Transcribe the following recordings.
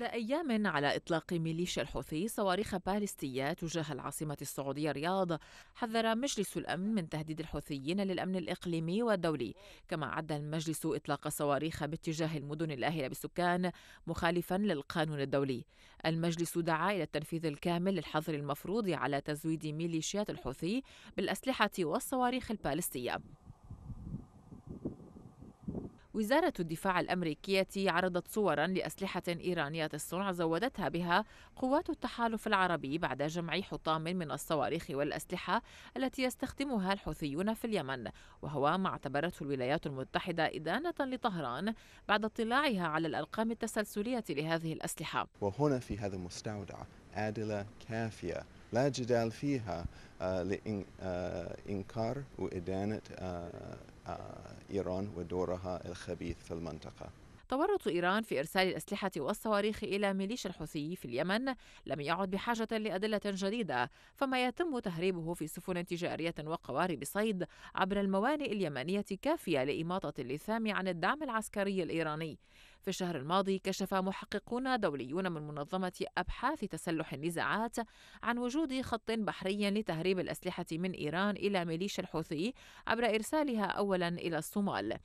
بعد أيام على إطلاق ميليشيا الحوثي صواريخ باليستية تجاه العاصمة السعودية الرياض حذر مجلس الأمن من تهديد الحوثيين للأمن الإقليمي والدولي كما عد المجلس إطلاق صواريخ باتجاه المدن الآهلة بالسكان مخالفا للقانون الدولي المجلس دعا إلى التنفيذ الكامل للحظر المفروض على تزويد ميليشيات الحوثي بالأسلحة والصواريخ البالستية وزارة الدفاع الأمريكية عرضت صورا لأسلحة إيرانية الصنع زودتها بها قوات التحالف العربي بعد جمع حطام من الصواريخ والأسلحة التي يستخدمها الحوثيون في اليمن وهو ما اعتبرته الولايات المتحدة إدانة لطهران بعد اطلاعها على الأرقام التسلسلية لهذه الأسلحة وهنا في هذا المستودع عادلة كافية لا جدال فيها آه، لإنكار آه، وإدانة آه، آه، إيران ودورها الخبيث في المنطقة تورط إيران في إرسال الأسلحة والصواريخ إلى ميليشيا الحوثي في اليمن لم يعد بحاجة لأدلة جديدة فما يتم تهريبه في سفن تجارية وقوارب صيد عبر الموانئ اليمنية كافية لإماطة اللثام عن الدعم العسكري الإيراني في الشهر الماضي كشف محققون دوليون من منظمة أبحاث تسلح النزاعات عن وجود خط بحري لتهريب الأسلحة من إيران إلى ميليشيا الحوثي عبر إرسالها أولا إلى الصومال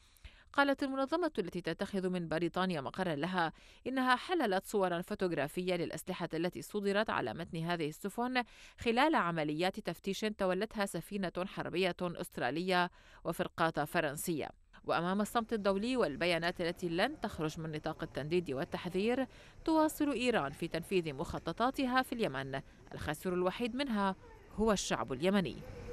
قالت المنظمة التي تتخذ من بريطانيا مقرا لها إنها حللت صورا فوتوغرافية للأسلحة التي صدرت على متن هذه السفن خلال عمليات تفتيش تولتها سفينة حربية أسترالية وفرقاطة فرنسية وأمام الصمت الدولي والبيانات التي لن تخرج من نطاق التنديد والتحذير تواصل إيران في تنفيذ مخططاتها في اليمن الخاسر الوحيد منها هو الشعب اليمني